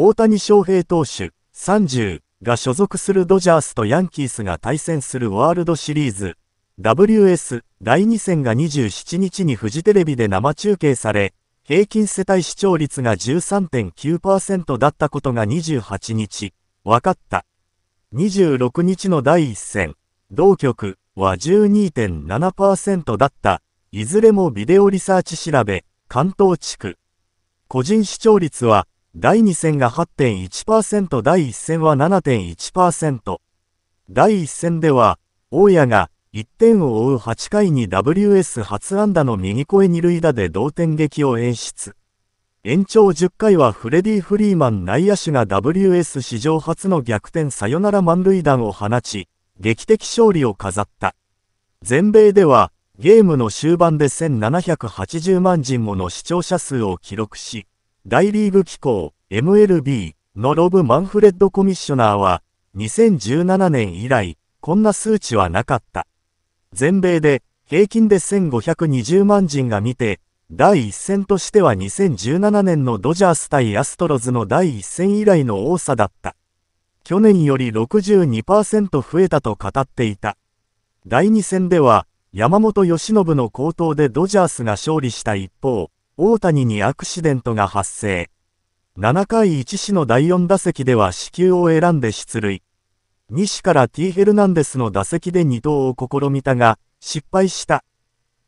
大谷翔平投手30が所属するドジャースとヤンキースが対戦するワールドシリーズ WS 第2戦が27日にフジテレビで生中継され、平均世帯視聴率が13.9%だったことが28日、分かった。26日の第1戦、同局は12.7%だった。いずれもビデオリサーチ調べ、関東地区。個人視聴率は第2戦が8.1%第1戦は7.1%第1戦では大谷が1点を追う8回に WS 初安打の右声二塁打で同点劇を演出延長10回はフレディ・フリーマン内野手が WS 史上初の逆転サヨナラ満塁弾を放ち劇的勝利を飾った全米ではゲームの終盤で1780万人もの視聴者数を記録し大リーグ機構 MLB のロブ・マンフレッドコミッショナーは、2017年以来、こんな数値はなかった。全米で平均で1520万人が見て、第一戦としては2017年のドジャース対アストロズの第一戦以来の多さだった。去年より62%増えたと語っていた。第2戦では、山本由伸の好投でドジャースが勝利した一方、大谷にアクシデントが発生。7回1死の第4打席では死球を選んで出塁。西から T ヘルナンデスの打席で2投を試みたが、失敗した。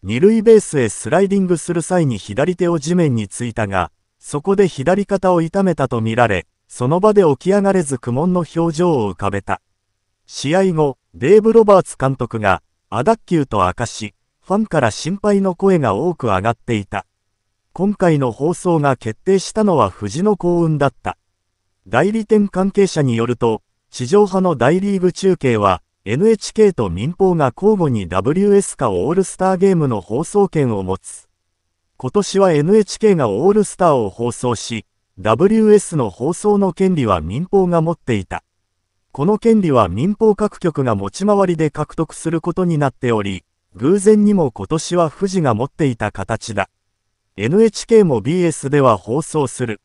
二塁ベースへスライディングする際に左手を地面についたが、そこで左肩を痛めたとみられ、その場で起き上がれず苦悶の表情を浮かべた。試合後、デーブ・ロバーツ監督が、アダッキューと明かし、ファンから心配の声が多く上がっていた。今回の放送が決定したのは藤の幸運だった。代理店関係者によると、地上波の大リーグ中継は、NHK と民放が交互に WS かオールスターゲームの放送権を持つ。今年は NHK がオールスターを放送し、WS の放送の権利は民放が持っていた。この権利は民放各局が持ち回りで獲得することになっており、偶然にも今年は富士が持っていた形だ。NHK も BS では放送する。